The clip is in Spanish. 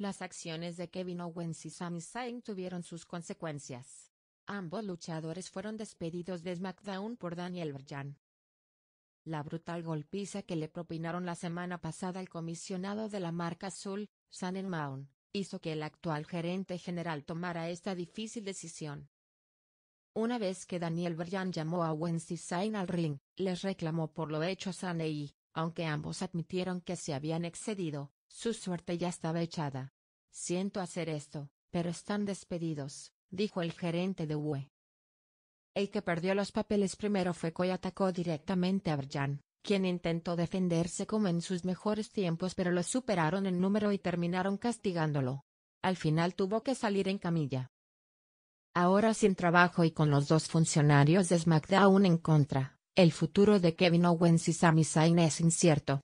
Las acciones de Kevin Owens y Sami Zayn tuvieron sus consecuencias. Ambos luchadores fueron despedidos de SmackDown por Daniel Bryan. La brutal golpiza que le propinaron la semana pasada al comisionado de la marca azul, Sanen Maun, hizo que el actual gerente general tomara esta difícil decisión. Una vez que Daniel Bryan llamó a y Zayn al ring, les reclamó por lo hecho a y aunque ambos admitieron que se habían excedido, su suerte ya estaba echada. Siento hacer esto, pero están despedidos, dijo el gerente de UE. El que perdió los papeles primero fue Coy atacó directamente a Bryan, quien intentó defenderse como en sus mejores tiempos pero lo superaron en número y terminaron castigándolo. Al final tuvo que salir en camilla. Ahora sin trabajo y con los dos funcionarios de SmackDown en contra, el futuro de Kevin Owens y Sami Zayn es incierto.